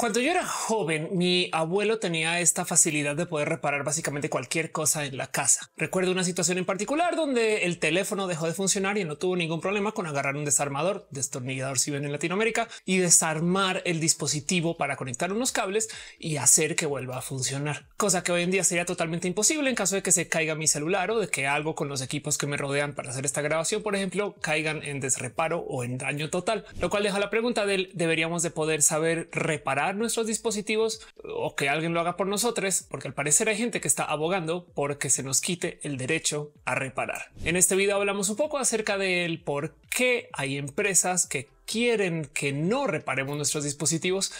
Cuando yo era joven, mi abuelo tenía esta facilidad de poder reparar básicamente cualquier cosa en la casa. Recuerdo una situación en particular donde el teléfono dejó de funcionar y no tuvo ningún problema con agarrar un desarmador, destornillador si ven en Latinoamérica, y desarmar el dispositivo para conectar unos cables y hacer que vuelva a funcionar. Cosa que hoy en día sería totalmente imposible en caso de que se caiga mi celular o de que algo con los equipos que me rodean para hacer esta grabación, por ejemplo, caigan en desreparo o en daño total. Lo cual deja la pregunta del deberíamos de poder saber reparar nuestros dispositivos o que alguien lo haga por nosotros, porque al parecer hay gente que está abogando porque se nos quite el derecho a reparar. En este video hablamos un poco acerca del por qué hay empresas que quieren que no reparemos nuestros dispositivos,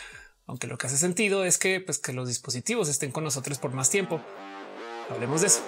aunque lo que hace sentido es que, pues, que los dispositivos estén con nosotros por más tiempo. Hablemos de eso.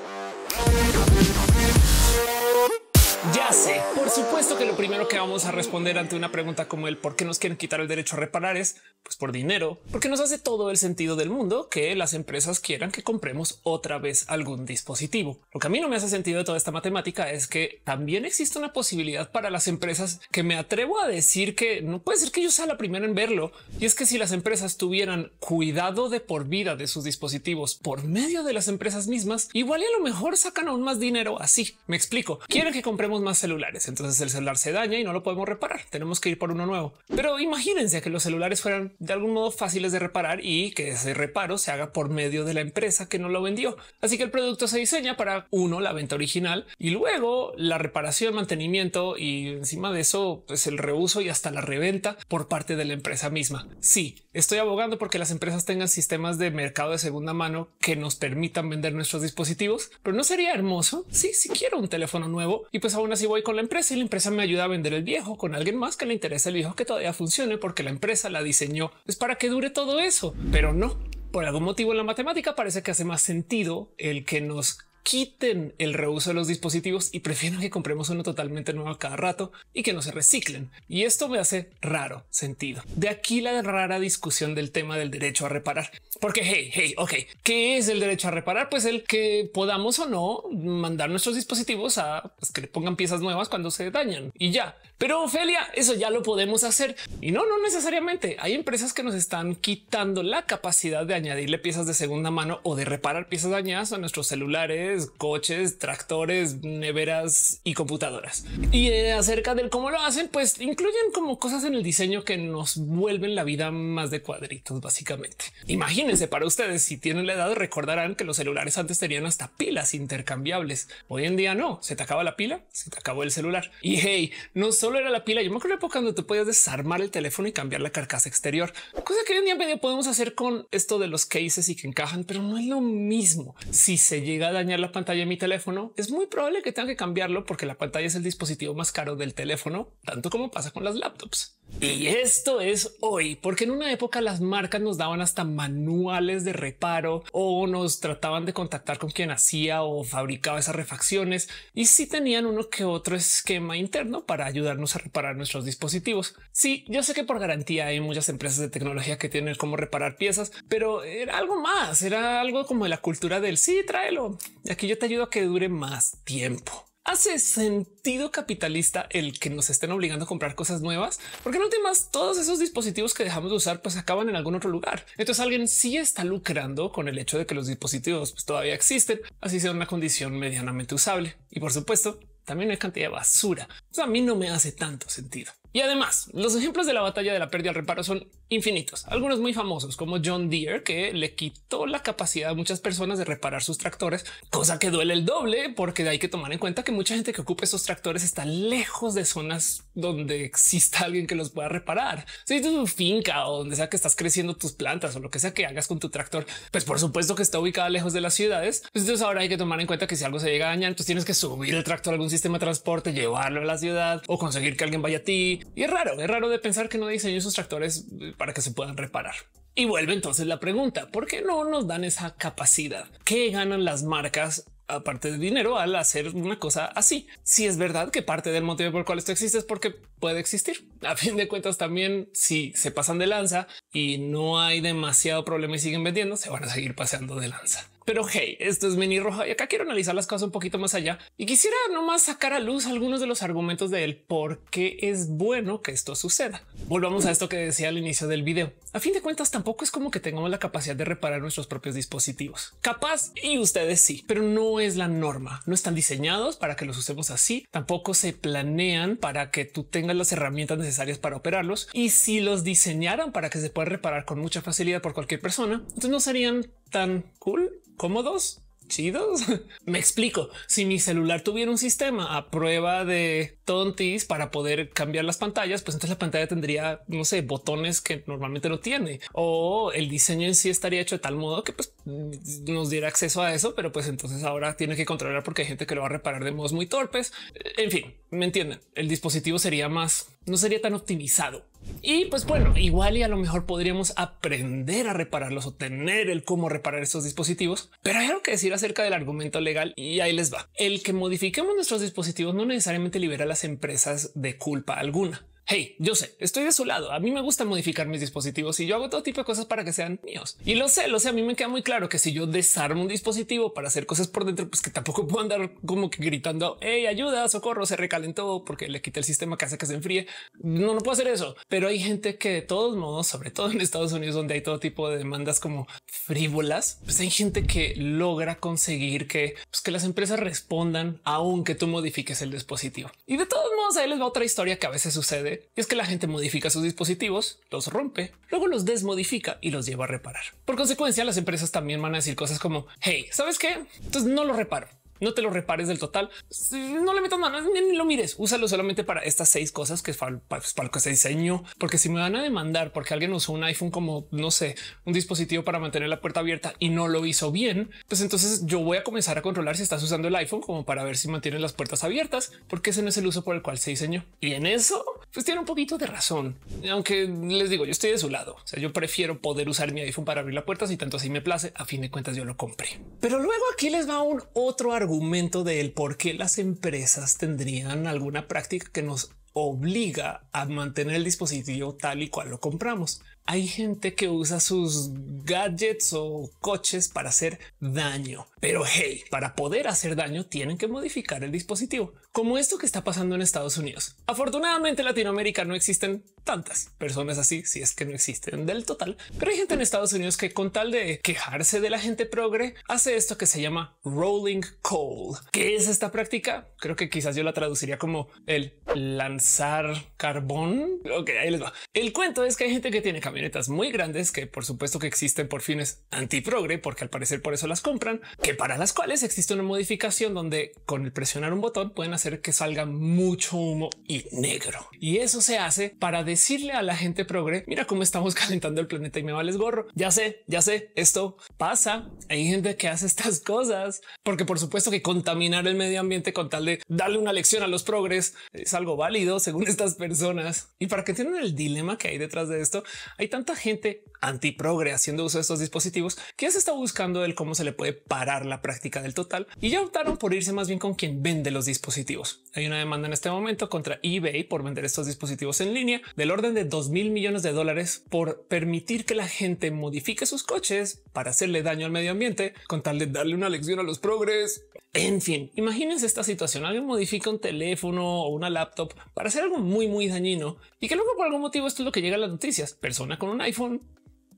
Ya sé, por supuesto que lo primero que vamos a responder ante una pregunta como el por qué nos quieren quitar el derecho a reparar es pues por dinero, porque nos hace todo el sentido del mundo que las empresas quieran que compremos otra vez algún dispositivo. Lo que a mí no me hace sentido de toda esta matemática es que también existe una posibilidad para las empresas que me atrevo a decir que no puede ser que yo sea la primera en verlo. Y es que si las empresas tuvieran cuidado de por vida de sus dispositivos por medio de las empresas mismas, igual y a lo mejor sacan aún más dinero así. Me explico. Quieren que compremos más celulares. Entonces el celular se daña y no lo podemos reparar. Tenemos que ir por uno nuevo. Pero imagínense que los celulares fueran de algún modo fáciles de reparar y que ese reparo se haga por medio de la empresa que no lo vendió. Así que el producto se diseña para uno, la venta original y luego la reparación, mantenimiento y encima de eso, pues el reuso y hasta la reventa por parte de la empresa misma. si estoy abogando porque las empresas tengan sistemas de mercado de segunda mano que nos permitan vender nuestros dispositivos, pero no sería hermoso. si si quiero un teléfono nuevo y pues aún así voy con la empresa y la empresa me ayuda a vender el viejo con alguien más que le interesa el viejo que todavía funcione porque la empresa la diseñó. Es para que dure todo eso, pero no. Por algún motivo en la matemática parece que hace más sentido el que nos quiten el reuso de los dispositivos y prefieren que compremos uno totalmente nuevo cada rato y que no se reciclen. Y esto me hace raro sentido. De aquí la rara discusión del tema del derecho a reparar. Porque, hey, hey, ok, ¿qué es el derecho a reparar? Pues el que podamos o no mandar nuestros dispositivos a pues, que le pongan piezas nuevas cuando se dañan y ya. Pero Ofelia, eso ya lo podemos hacer. Y no, no necesariamente. Hay empresas que nos están quitando la capacidad de añadirle piezas de segunda mano o de reparar piezas dañadas a nuestros celulares coches, tractores, neveras y computadoras. Y eh, acerca del cómo lo hacen, pues incluyen como cosas en el diseño que nos vuelven la vida más de cuadritos, básicamente. Imagínense para ustedes, si tienen la edad, recordarán que los celulares antes tenían hasta pilas intercambiables. Hoy en día no, se te acaba la pila, se te acabó el celular. Y hey, no solo era la pila, yo me acuerdo la época donde tú podías desarmar el teléfono y cambiar la carcasa exterior, cosa que hoy en día medio podemos hacer con esto de los cases y que encajan, pero no es lo mismo. Si se llega a dañar la pantalla de mi teléfono, es muy probable que tenga que cambiarlo porque la pantalla es el dispositivo más caro del teléfono, tanto como pasa con las laptops. Y esto es hoy, porque en una época las marcas nos daban hasta manuales de reparo o nos trataban de contactar con quien hacía o fabricaba esas refacciones y si sí tenían uno que otro esquema interno para ayudarnos a reparar nuestros dispositivos. Sí, yo sé que por garantía hay muchas empresas de tecnología que tienen cómo reparar piezas, pero era algo más, era algo como la cultura del sí, tráelo. Aquí yo te ayudo a que dure más tiempo. ¿Hace sentido capitalista el que nos estén obligando a comprar cosas nuevas? Porque no temas todos esos dispositivos que dejamos de usar, pues acaban en algún otro lugar. Entonces alguien sí está lucrando con el hecho de que los dispositivos pues, todavía existen, así sea una condición medianamente usable. Y por supuesto, también hay cantidad de basura. a mí no me hace tanto sentido. Y además, los ejemplos de la batalla de la pérdida al reparo son infinitos. Algunos muy famosos, como John Deere, que le quitó la capacidad a muchas personas de reparar sus tractores, cosa que duele el doble, porque hay que tomar en cuenta que mucha gente que ocupa esos tractores está lejos de zonas donde exista alguien que los pueda reparar. Si es tu finca o donde sea que estás creciendo tus plantas o lo que sea que hagas con tu tractor, pues por supuesto que está ubicada lejos de las ciudades. Pues entonces ahora hay que tomar en cuenta que si algo se llega a dañar, entonces tienes que subir el tractor a algún sistema de transporte, llevarlo a la ciudad o conseguir que alguien vaya a ti y es raro, es raro de pensar que no diseñó esos tractores para que se puedan reparar. Y vuelve entonces la pregunta, ¿por qué no nos dan esa capacidad? ¿Qué ganan las marcas aparte de dinero al hacer una cosa así. Si es verdad que parte del motivo por el cual esto existe es porque puede existir. A fin de cuentas, también si se pasan de lanza y no hay demasiado problema y siguen vendiendo, se van a seguir paseando de lanza. Pero hey, esto es Mini Roja y acá quiero analizar las cosas un poquito más allá y quisiera nomás sacar a luz algunos de los argumentos de él por qué es bueno que esto suceda. Volvamos a esto que decía al inicio del video. A fin de cuentas, tampoco es como que tengamos la capacidad de reparar nuestros propios dispositivos. Capaz y ustedes sí, pero no es la norma. No están diseñados para que los usemos así. Tampoco se planean para que tú tengas las herramientas necesarias para operarlos. Y si los diseñaran para que se pueda reparar con mucha facilidad por cualquier persona, entonces no serían tan cool, cómodos, chidos. Me explico. Si mi celular tuviera un sistema a prueba de tontis para poder cambiar las pantallas, pues entonces la pantalla tendría, no sé, botones que normalmente no tiene o el diseño en sí estaría hecho de tal modo que pues, nos diera acceso a eso, pero pues entonces ahora tiene que controlar porque hay gente que lo va a reparar de modos muy torpes. En fin, me entienden. El dispositivo sería más, no sería tan optimizado y pues bueno, igual y a lo mejor podríamos aprender a repararlos o tener el cómo reparar estos dispositivos. Pero hay algo que decir acerca del argumento legal y ahí les va. El que modifiquemos nuestros dispositivos no necesariamente libera a las empresas de culpa alguna. Hey, yo sé, estoy de su lado. A mí me gusta modificar mis dispositivos y yo hago todo tipo de cosas para que sean míos. Y lo sé, lo sé. A mí me queda muy claro que si yo desarmo un dispositivo para hacer cosas por dentro, pues que tampoco puedo andar como que gritando, hey, ayuda, socorro, se recalentó porque le quita el sistema que hace que se enfríe. No, no puedo hacer eso. Pero hay gente que de todos modos, sobre todo en Estados Unidos, donde hay todo tipo de demandas como frívolas, pues hay gente que logra conseguir que, pues que las empresas respondan aunque tú modifiques el dispositivo. Y de todos modos, ahí les va otra historia que a veces sucede y es que la gente modifica sus dispositivos, los rompe, luego los desmodifica y los lleva a reparar. Por consecuencia, las empresas también van a decir cosas como, hey, ¿sabes qué? Entonces no lo reparo no te lo repares del total. No le metas mano, ni lo mires. Úsalo solamente para estas seis cosas que es para, lo que se diseñó. Porque si me van a demandar porque alguien usó un iPhone como, no sé, un dispositivo para mantener la puerta abierta y no lo hizo bien, pues entonces yo voy a comenzar a controlar si estás usando el iPhone como para ver si mantienen las puertas abiertas, porque ese no es el uso por el cual se diseñó. Y en eso, pues tiene un poquito de razón. Aunque les digo, yo estoy de su lado. O sea, yo prefiero poder usar mi iPhone para abrir la puerta si tanto así me place. A fin de cuentas, yo lo compré. Pero luego aquí les va un otro argumento argumento del por qué las empresas tendrían alguna práctica que nos obliga a mantener el dispositivo tal y cual lo compramos hay gente que usa sus gadgets o coches para hacer daño. Pero hey, para poder hacer daño tienen que modificar el dispositivo, como esto que está pasando en Estados Unidos. Afortunadamente en Latinoamérica no existen tantas personas así, si es que no existen del total, pero hay gente en Estados Unidos que con tal de quejarse de la gente progre hace esto que se llama rolling coal. ¿Qué es esta práctica? Creo que quizás yo la traduciría como el lanzar carbón. Ok, ahí les va. El cuento es que hay gente que tiene camiones Planetas muy grandes que por supuesto que existen por fines antiprogre, porque al parecer por eso las compran, que para las cuales existe una modificación donde con el presionar un botón pueden hacer que salga mucho humo y negro. Y eso se hace para decirle a la gente progre, mira cómo estamos calentando el planeta y me vales gorro. Ya sé, ya sé, esto pasa. Hay gente que hace estas cosas, porque por supuesto que contaminar el medio ambiente con tal de darle una lección a los progres es algo válido según estas personas. Y para que entiendan el dilema que hay detrás de esto, hay tanta gente antiprogre haciendo uso de estos dispositivos que ya se está buscando el cómo se le puede parar la práctica del total y ya optaron por irse más bien con quien vende los dispositivos. Hay una demanda en este momento contra eBay por vender estos dispositivos en línea del orden de 2 mil millones de dólares por permitir que la gente modifique sus coches para hacerle daño al medio ambiente con tal de darle una lección a los progres. En fin, imagínense esta situación. Alguien modifica un teléfono o una laptop para hacer algo muy, muy dañino y que luego por algún motivo esto es lo que llega a las noticias. Personas con un iPhone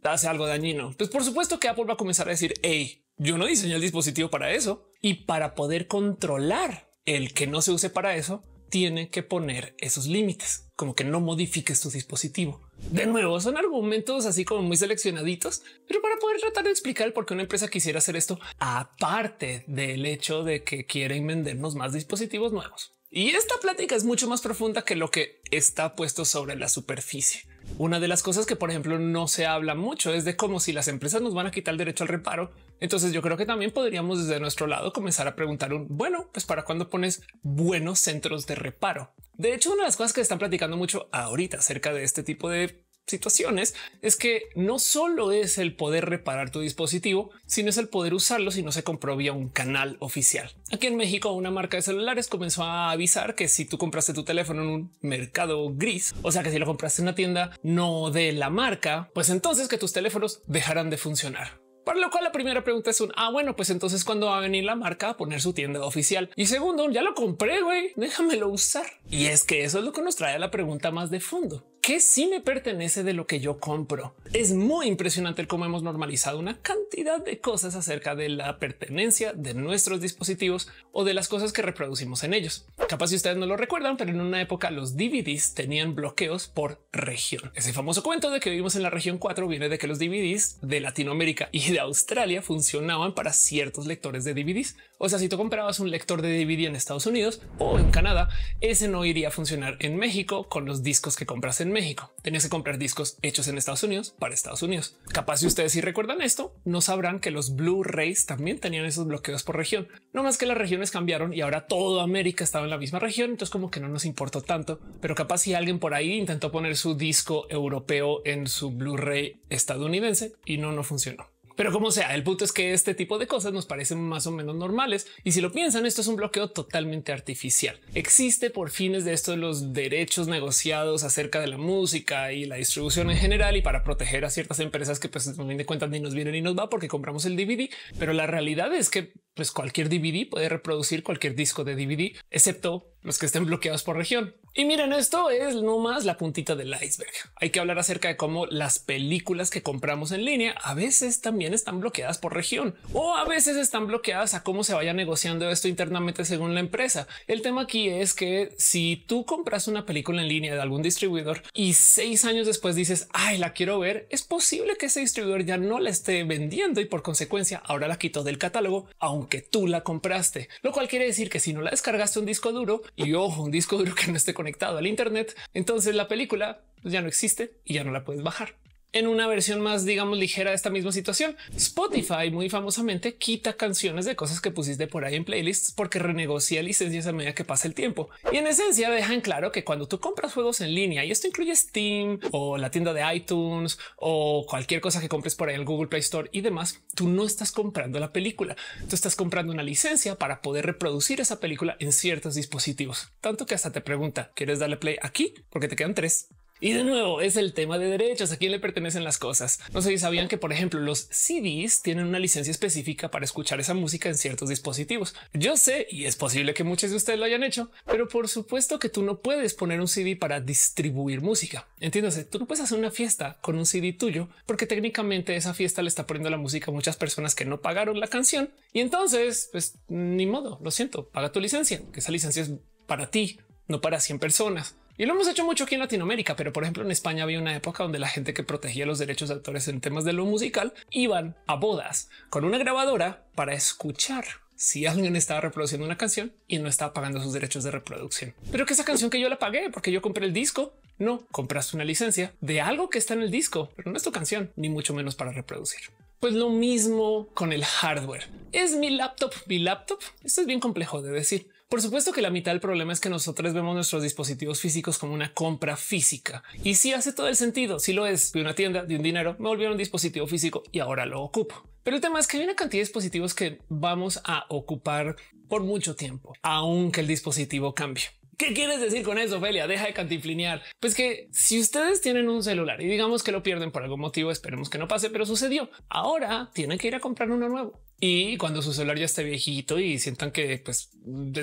hace algo dañino. Pues por supuesto que Apple va a comenzar a decir, hey, yo no diseñé el dispositivo para eso. Y para poder controlar el que no se use para eso, tiene que poner esos límites, como que no modifiques tu dispositivo. De nuevo, son argumentos así como muy seleccionaditos, pero para poder tratar de explicar por qué una empresa quisiera hacer esto, aparte del hecho de que quieren vendernos más dispositivos nuevos. Y esta plática es mucho más profunda que lo que está puesto sobre la superficie. Una de las cosas que, por ejemplo, no se habla mucho es de cómo si las empresas nos van a quitar el derecho al reparo. Entonces yo creo que también podríamos desde nuestro lado comenzar a preguntar un bueno, pues para cuando pones buenos centros de reparo. De hecho, una de las cosas que están platicando mucho ahorita acerca de este tipo de situaciones es que no solo es el poder reparar tu dispositivo, sino es el poder usarlo si no se compró vía un canal oficial. Aquí en México, una marca de celulares comenzó a avisar que si tú compraste tu teléfono en un mercado gris, o sea que si lo compraste en una tienda no de la marca, pues entonces que tus teléfonos dejarán de funcionar. Para lo cual la primera pregunta es un, ah, bueno, pues entonces cuando va a venir la marca a poner su tienda oficial? Y segundo, ya lo compré, güey, déjamelo usar. Y es que eso es lo que nos trae a la pregunta más de fondo que sí me pertenece de lo que yo compro. Es muy impresionante cómo hemos normalizado una cantidad de cosas acerca de la pertenencia de nuestros dispositivos o de las cosas que reproducimos en ellos. Capaz si ustedes no lo recuerdan, pero en una época los DVDs tenían bloqueos por región. Ese famoso cuento de que vivimos en la región 4 viene de que los DVDs de Latinoamérica y de Australia funcionaban para ciertos lectores de DVDs. O sea, si tú comprabas un lector de DVD en Estados Unidos o en Canadá, ese no iría a funcionar en México con los discos que compras en México. Tenías que comprar discos hechos en Estados Unidos para Estados Unidos. Capaz si ustedes si recuerdan esto, no sabrán que los Blu-rays también tenían esos bloqueos por región. No más que las regiones cambiaron y ahora toda América estaba en la misma región, entonces como que no nos importó tanto. Pero capaz si alguien por ahí intentó poner su disco europeo en su Blu-ray estadounidense y no, no funcionó. Pero como sea, el punto es que este tipo de cosas nos parecen más o menos normales. Y si lo piensan, esto es un bloqueo totalmente artificial. Existe por fines de esto los derechos negociados acerca de la música y la distribución en general y para proteger a ciertas empresas que pues también de cuentas ni nos vienen ni nos va porque compramos el DVD. Pero la realidad es que pues cualquier DVD puede reproducir cualquier disco de DVD, excepto los que estén bloqueados por región. Y miren, esto es no más la puntita del iceberg. Hay que hablar acerca de cómo las películas que compramos en línea a veces también están bloqueadas por región o a veces están bloqueadas a cómo se vaya negociando esto internamente según la empresa. El tema aquí es que si tú compras una película en línea de algún distribuidor y seis años después dices, ay, la quiero ver, es posible que ese distribuidor ya no la esté vendiendo y por consecuencia ahora la quitó del catálogo, aunque tú la compraste, lo cual quiere decir que si no la descargaste un disco duro y ojo, un disco duro que no esté conectado al Internet. Entonces la película pues, ya no existe y ya no la puedes bajar en una versión más, digamos, ligera de esta misma situación. Spotify muy famosamente quita canciones de cosas que pusiste por ahí en playlists porque renegocia licencias a medida que pasa el tiempo. Y en esencia dejan claro que cuando tú compras juegos en línea, y esto incluye Steam o la tienda de iTunes o cualquier cosa que compres por ahí en el Google Play Store y demás, tú no estás comprando la película, tú estás comprando una licencia para poder reproducir esa película en ciertos dispositivos. Tanto que hasta te pregunta, ¿quieres darle play aquí? Porque te quedan tres. Y de nuevo es el tema de derechos. A quién le pertenecen las cosas. No sé si sabían que, por ejemplo, los CDs tienen una licencia específica para escuchar esa música en ciertos dispositivos. Yo sé y es posible que muchos de ustedes lo hayan hecho, pero por supuesto que tú no puedes poner un CD para distribuir música. Entiéndase, tú no puedes hacer una fiesta con un CD tuyo porque técnicamente esa fiesta le está poniendo la música a muchas personas que no pagaron la canción y entonces, pues ni modo, lo siento, paga tu licencia, que esa licencia es para ti, no para 100 personas. Y lo hemos hecho mucho aquí en Latinoamérica, pero por ejemplo en España había una época donde la gente que protegía los derechos de autores en temas de lo musical iban a bodas con una grabadora para escuchar si alguien estaba reproduciendo una canción y no estaba pagando sus derechos de reproducción. Pero que esa canción que yo la pagué porque yo compré el disco, no compraste una licencia de algo que está en el disco, pero no es tu canción, ni mucho menos para reproducir. Pues lo mismo con el hardware. Es mi laptop, mi laptop. Esto es bien complejo de decir, por supuesto que la mitad del problema es que nosotros vemos nuestros dispositivos físicos como una compra física. Y si sí hace todo el sentido, si sí lo es, de una tienda, de un dinero, me volvieron un dispositivo físico y ahora lo ocupo. Pero el tema es que hay una cantidad de dispositivos que vamos a ocupar por mucho tiempo, aunque el dispositivo cambie. ¿Qué quieres decir con eso, Ophelia? Deja de cantiflinear. Pues que si ustedes tienen un celular y digamos que lo pierden por algún motivo, esperemos que no pase, pero sucedió. Ahora tienen que ir a comprar uno nuevo. Y cuando su celular ya esté viejito y sientan que pues,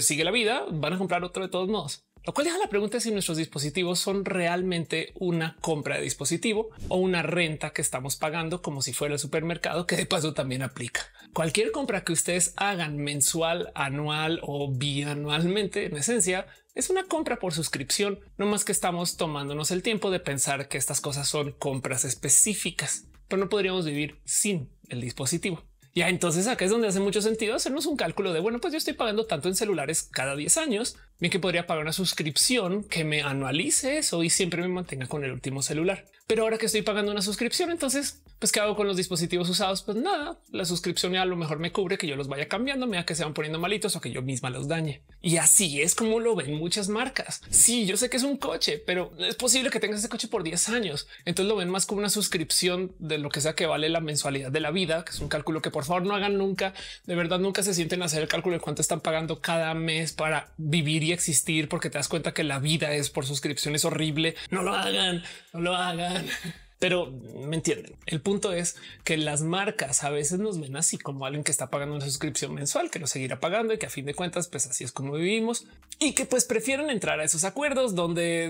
sigue la vida, van a comprar otro de todos modos. Lo cual deja la pregunta si nuestros dispositivos son realmente una compra de dispositivo o una renta que estamos pagando como si fuera el supermercado, que de paso también aplica. Cualquier compra que ustedes hagan mensual, anual o bianualmente, en esencia, es una compra por suscripción, no más que estamos tomándonos el tiempo de pensar que estas cosas son compras específicas, pero no podríamos vivir sin el dispositivo. Ya entonces acá es donde hace mucho sentido hacernos un cálculo de bueno, pues yo estoy pagando tanto en celulares cada 10 años, bien que podría pagar una suscripción que me anualice eso y siempre me mantenga con el último celular. Pero ahora que estoy pagando una suscripción, entonces pues qué hago con los dispositivos usados? Pues nada, la suscripción ya a lo mejor me cubre que yo los vaya cambiando, a que se van poniendo malitos o que yo misma los dañe. Y así es como lo ven muchas marcas. Sí, yo sé que es un coche, pero es posible que tengas ese coche por 10 años. Entonces lo ven más como una suscripción de lo que sea que vale la mensualidad de la vida, que es un cálculo que por favor no hagan nunca. De verdad, nunca se sienten a hacer el cálculo de cuánto están pagando cada mes para vivir y existir, porque te das cuenta que la vida es por suscripción, es horrible. No lo hagan, no lo hagan. Pero me entienden. El punto es que las marcas a veces nos ven así como alguien que está pagando una suscripción mensual, que lo seguirá pagando y que a fin de cuentas, pues así es como vivimos y que pues prefieren entrar a esos acuerdos donde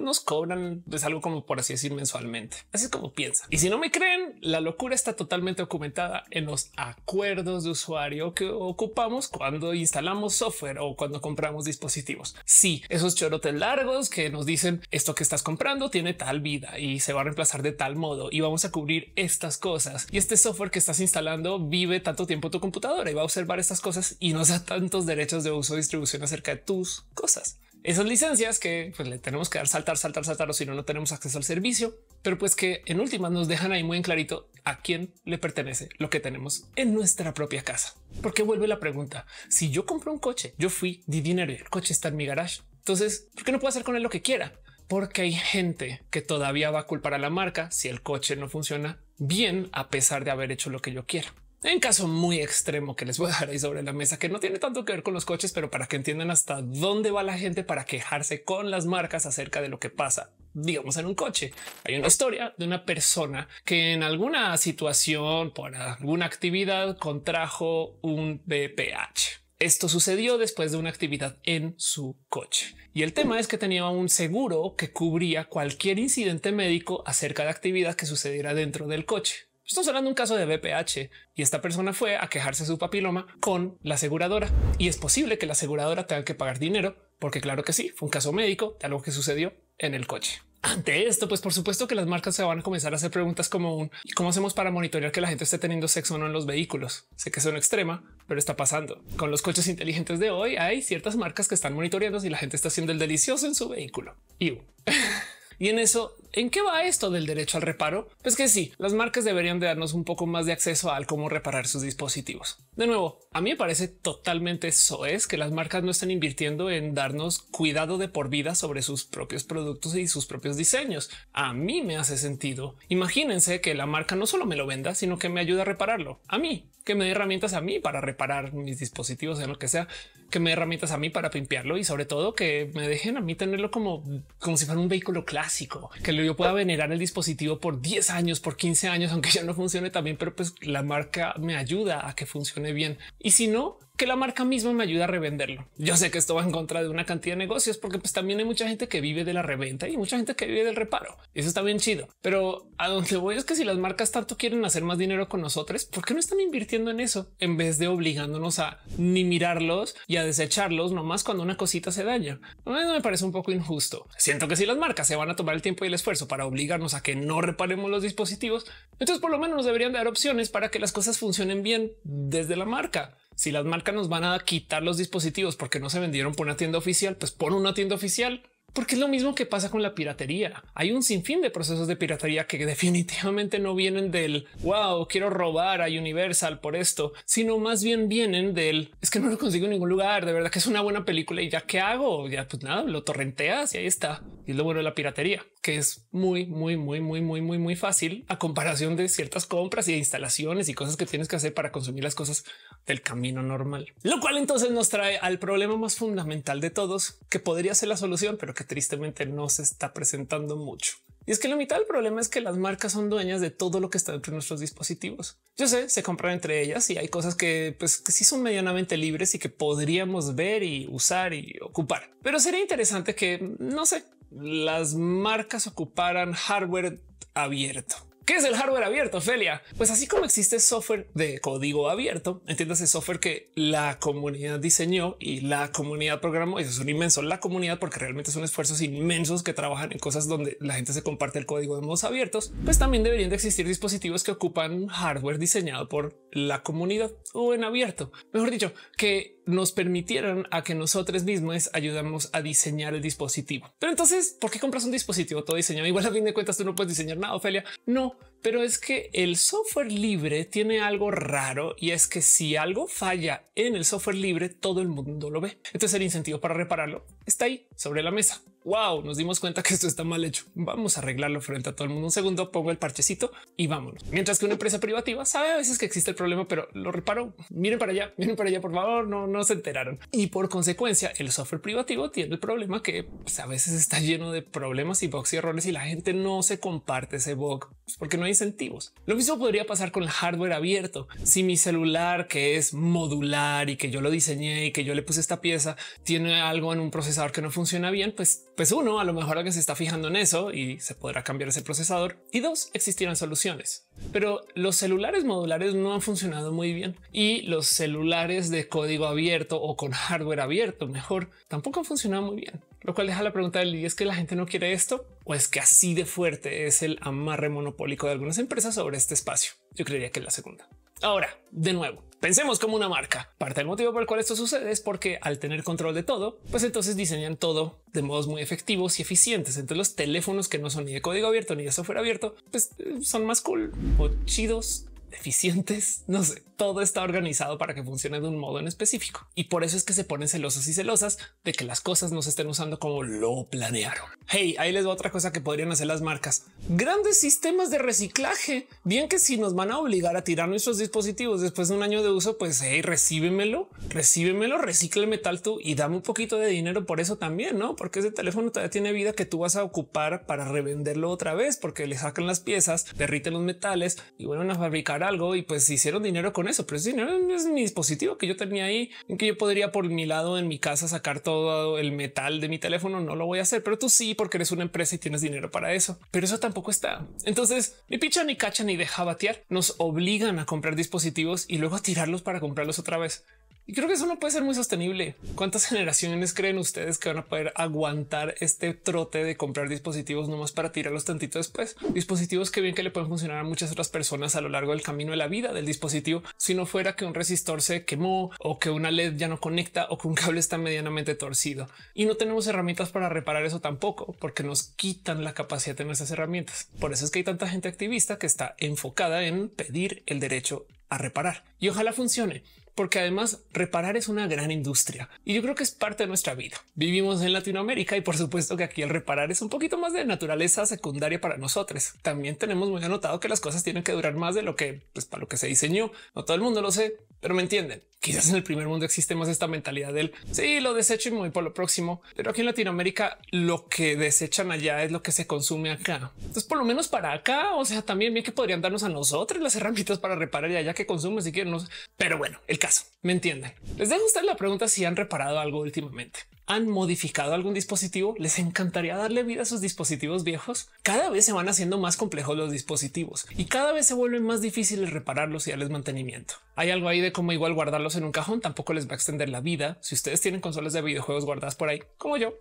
nos cobran pues algo como por así decir mensualmente. Así es como piensan. Y si no me creen, la locura está totalmente documentada en los acuerdos de usuario que ocupamos cuando instalamos software o cuando compramos dispositivos. Sí, esos chorotes largos que nos dicen esto que estás comprando tiene tal vida y se va a reemplazar de tal modo y vamos a cubrir estas cosas. Y este software que estás instalando vive tanto tiempo tu computadora y va a observar estas cosas y nos da tantos derechos de uso y distribución acerca de tus cosas. Esas licencias que pues, le tenemos que dar saltar, saltar, saltar o si no, no tenemos acceso al servicio, pero pues que en últimas nos dejan ahí muy en clarito a quién le pertenece lo que tenemos en nuestra propia casa. Porque vuelve la pregunta, si yo compro un coche, yo fui, di dinero el coche está en mi garage, entonces, ¿por qué no puedo hacer con él lo que quiera? porque hay gente que todavía va a culpar a la marca si el coche no funciona bien a pesar de haber hecho lo que yo quiero. En caso muy extremo que les voy a dejar ahí sobre la mesa, que no tiene tanto que ver con los coches, pero para que entiendan hasta dónde va la gente para quejarse con las marcas acerca de lo que pasa, digamos, en un coche. Hay una historia de una persona que en alguna situación, por alguna actividad, contrajo un BPH esto sucedió después de una actividad en su coche. Y el tema es que tenía un seguro que cubría cualquier incidente médico acerca de actividad que sucediera dentro del coche. Estamos hablando de un caso de BPH y esta persona fue a quejarse su papiloma con la aseguradora y es posible que la aseguradora tenga que pagar dinero porque claro que sí, fue un caso médico de algo que sucedió en el coche. Ante esto, pues por supuesto que las marcas se van a comenzar a hacer preguntas como un, cómo hacemos para monitorear que la gente esté teniendo sexo o no en los vehículos. Sé que es una extrema, pero está pasando. Con los coches inteligentes de hoy hay ciertas marcas que están monitoreando si la gente está haciendo el delicioso en su vehículo. y en eso ¿En qué va esto del derecho al reparo? Pues que sí, las marcas deberían de darnos un poco más de acceso al cómo reparar sus dispositivos. De nuevo, a mí me parece totalmente Eso es que las marcas no estén invirtiendo en darnos cuidado de por vida sobre sus propios productos y sus propios diseños. A mí me hace sentido. Imagínense que la marca no solo me lo venda, sino que me ayuda a repararlo. A mí, que me dé herramientas a mí para reparar mis dispositivos, en lo que sea, que me dé herramientas a mí para limpiarlo y sobre todo que me dejen a mí tenerlo como, como si fuera un vehículo clásico, yo pueda venerar el dispositivo por 10 años, por 15 años, aunque ya no funcione también, pero pues la marca me ayuda a que funcione bien. Y si no, que la marca misma me ayuda a revenderlo. Yo sé que esto va en contra de una cantidad de negocios porque pues también hay mucha gente que vive de la reventa y mucha gente que vive del reparo. Eso está bien chido, pero a donde voy es que si las marcas tanto quieren hacer más dinero con nosotros, ¿por qué no están invirtiendo en eso en vez de obligándonos a ni mirarlos y a desecharlos nomás cuando una cosita se daña? No me parece un poco injusto. Siento que si las marcas se van a tomar el tiempo y el esfuerzo para obligarnos a que no reparemos los dispositivos, entonces por lo menos nos deberían dar opciones para que las cosas funcionen bien desde la marca. Si las marcas nos van a quitar los dispositivos porque no se vendieron por una tienda oficial, pues pon una tienda oficial porque es lo mismo que pasa con la piratería. Hay un sinfín de procesos de piratería que definitivamente no vienen del wow, quiero robar a Universal por esto, sino más bien vienen del es que no lo consigo en ningún lugar. De verdad que es una buena película y ya qué hago? Ya pues nada, lo torrenteas y ahí está. Y es de la piratería, que es muy, muy, muy, muy, muy, muy, muy fácil a comparación de ciertas compras y instalaciones y cosas que tienes que hacer para consumir las cosas del camino normal. Lo cual entonces nos trae al problema más fundamental de todos, que podría ser la solución, pero que tristemente no se está presentando mucho. Y es que la mitad del problema es que las marcas son dueñas de todo lo que está dentro de nuestros dispositivos. Yo sé, se compran entre ellas y hay cosas que, pues, que sí son medianamente libres y que podríamos ver y usar y ocupar. Pero sería interesante que, no sé, las marcas ocuparan hardware abierto. ¿Qué es el hardware abierto, Ophelia? Pues así como existe software de código abierto, entiéndase software que la comunidad diseñó y la comunidad programó. Eso es un inmenso la comunidad porque realmente son esfuerzos inmensos que trabajan en cosas donde la gente se comparte el código de modos abiertos. Pues también deberían de existir dispositivos que ocupan hardware diseñado por la comunidad o en abierto. Mejor dicho, que nos permitieran a que nosotros mismos ayudamos a diseñar el dispositivo. Pero entonces, ¿por qué compras un dispositivo todo diseñado? Igual a fin de cuentas tú no puedes diseñar nada, Ofelia. No, pero es que el software libre tiene algo raro y es que si algo falla en el software libre, todo el mundo lo ve. Entonces el incentivo para repararlo está ahí sobre la mesa wow, nos dimos cuenta que esto está mal hecho. Vamos a arreglarlo frente a todo el mundo. Un segundo, pongo el parchecito y vámonos. Mientras que una empresa privativa sabe a veces que existe el problema, pero lo reparo. Miren para allá, miren para allá, por favor. No, no se enteraron. Y por consecuencia, el software privativo tiene el problema que pues, a veces está lleno de problemas y bugs y errores y la gente no se comparte ese bug pues, porque no hay incentivos. Lo mismo podría pasar con el hardware abierto. Si mi celular, que es modular y que yo lo diseñé y que yo le puse esta pieza, tiene algo en un procesador que no funciona bien, pues pues uno, a lo mejor alguien se está fijando en eso y se podrá cambiar ese procesador. Y dos, existirán soluciones. Pero los celulares modulares no han funcionado muy bien y los celulares de código abierto o con hardware abierto, mejor, tampoco han funcionado muy bien. Lo cual deja la pregunta de, es que la gente no quiere esto o es que así de fuerte es el amarre monopólico de algunas empresas sobre este espacio. Yo creería que es la segunda. Ahora, de nuevo, Pensemos como una marca. Parte del motivo por el cual esto sucede es porque al tener control de todo, pues entonces diseñan todo de modos muy efectivos y eficientes. Entonces los teléfonos que no son ni de código abierto ni de software abierto, pues eh, son más cool o chidos eficientes, no sé, todo está organizado para que funcione de un modo en específico. Y por eso es que se ponen celosos y celosas de que las cosas no se estén usando como lo planearon. Hey, ahí les va otra cosa que podrían hacer las marcas. Grandes sistemas de reciclaje. Bien que si nos van a obligar a tirar nuestros dispositivos después de un año de uso, pues hey, recíbemelo, recíbemelo, recicle metal tú y dame un poquito de dinero por eso también, ¿no? Porque ese teléfono todavía tiene vida que tú vas a ocupar para revenderlo otra vez porque le sacan las piezas, derriten los metales y vuelven a fabricar algo y pues hicieron dinero con eso. Pero ese dinero es mi dispositivo que yo tenía ahí en que yo podría por mi lado en mi casa sacar todo el metal de mi teléfono. No lo voy a hacer, pero tú sí, porque eres una empresa y tienes dinero para eso. Pero eso tampoco está. Entonces ni picha ni cacha ni deja batear. Nos obligan a comprar dispositivos y luego a tirarlos para comprarlos otra vez. Y creo que eso no puede ser muy sostenible. ¿Cuántas generaciones creen ustedes que van a poder aguantar este trote de comprar dispositivos nomás para tirarlos tantito después? Dispositivos que bien que le pueden funcionar a muchas otras personas a lo largo del camino de la vida del dispositivo, si no fuera que un resistor se quemó o que una LED ya no conecta o que un cable está medianamente torcido. Y no tenemos herramientas para reparar eso tampoco, porque nos quitan la capacidad de nuestras herramientas. Por eso es que hay tanta gente activista que está enfocada en pedir el derecho a reparar. Y ojalá funcione, porque además reparar es una gran industria y yo creo que es parte de nuestra vida. Vivimos en Latinoamérica y por supuesto que aquí el reparar es un poquito más de naturaleza secundaria para nosotros. También tenemos muy anotado que las cosas tienen que durar más de lo que pues, para lo que se diseñó. No todo el mundo lo sé, pero me entienden, quizás en el primer mundo existe más esta mentalidad del sí, lo desecho y voy por lo próximo. Pero aquí en Latinoamérica lo que desechan allá es lo que se consume acá. Entonces, por lo menos para acá, o sea, también bien que podrían darnos a nosotros las herramientas para reparar y allá que consume si quieren. Pero bueno, el caso me entienden. Les dejo a la pregunta si han reparado algo últimamente han modificado algún dispositivo, les encantaría darle vida a sus dispositivos viejos. Cada vez se van haciendo más complejos los dispositivos y cada vez se vuelven más difíciles repararlos y darles mantenimiento. Hay algo ahí de cómo igual guardarlos en un cajón tampoco les va a extender la vida. Si ustedes tienen consolas de videojuegos guardadas por ahí, como yo,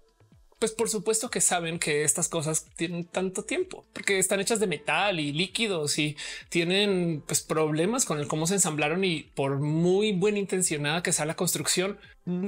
pues por supuesto que saben que estas cosas tienen tanto tiempo porque están hechas de metal y líquidos y tienen pues, problemas con el cómo se ensamblaron y por muy buena intencionada que sea la construcción,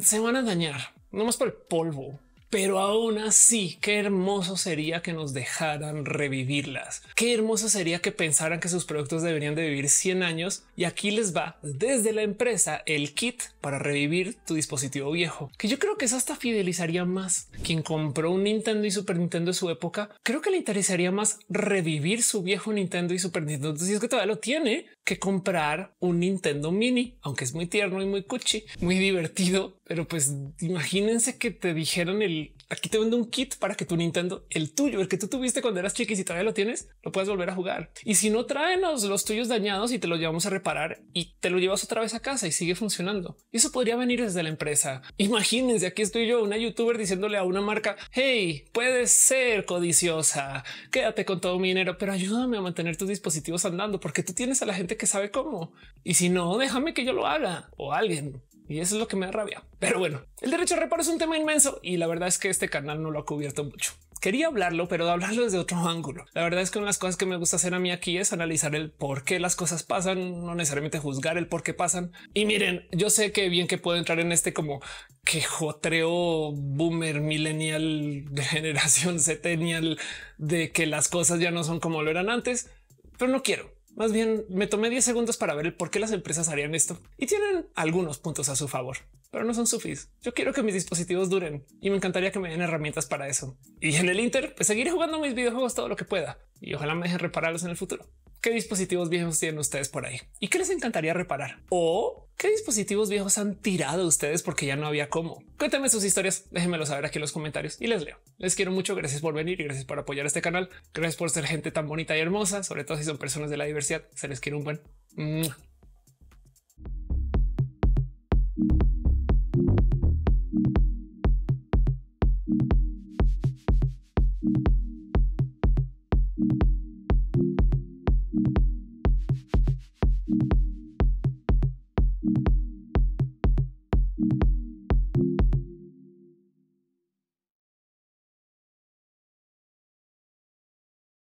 se van a dañar. No más por el polvo. Pero aún así, qué hermoso sería que nos dejaran revivirlas. Qué hermoso sería que pensaran que sus productos deberían de vivir 100 años. Y aquí les va desde la empresa el kit para revivir tu dispositivo viejo, que yo creo que eso hasta fidelizaría más. Quien compró un Nintendo y Super Nintendo en su época, creo que le interesaría más revivir su viejo Nintendo y Super Nintendo. Si es que todavía lo tiene, que comprar un Nintendo Mini, aunque es muy tierno y muy cuchi, muy divertido. Pero pues imagínense que te dijeron el aquí te vendo un kit para que tu Nintendo, el tuyo, el que tú tuviste cuando eras chiquis y todavía lo tienes, lo puedes volver a jugar. Y si no, tráenos los tuyos dañados y te los llevamos a reparar y te lo llevas otra vez a casa y sigue funcionando. Y eso podría venir desde la empresa. Imagínense, aquí estoy yo, una youtuber diciéndole a una marca, hey, puedes ser codiciosa, quédate con todo mi dinero, pero ayúdame a mantener tus dispositivos andando porque tú tienes a la gente que sabe cómo. Y si no, déjame que yo lo haga o alguien y eso es lo que me da rabia. Pero bueno, el derecho a reparo es un tema inmenso y la verdad es que este canal no lo ha cubierto mucho. Quería hablarlo, pero hablarlo desde otro ángulo. La verdad es que una de las cosas que me gusta hacer a mí aquí es analizar el por qué las cosas pasan, no necesariamente juzgar el por qué pasan. Y miren, yo sé que bien que puedo entrar en este como quejotreo boomer millennial de generación setenial de que las cosas ya no son como lo eran antes, pero no quiero más bien, me tomé 10 segundos para ver el por qué las empresas harían esto y tienen algunos puntos a su favor, pero no son suficientes. Yo quiero que mis dispositivos duren y me encantaría que me den herramientas para eso. Y en el Inter, pues seguiré jugando mis videojuegos todo lo que pueda y ojalá me dejen repararlos en el futuro qué dispositivos viejos tienen ustedes por ahí y qué les encantaría reparar o qué dispositivos viejos han tirado ustedes porque ya no había cómo. Cuéntame sus historias, déjenmelo saber aquí en los comentarios y les leo. Les quiero mucho, gracias por venir y gracias por apoyar este canal. Gracias por ser gente tan bonita y hermosa, sobre todo si son personas de la diversidad. Se les quiere un buen.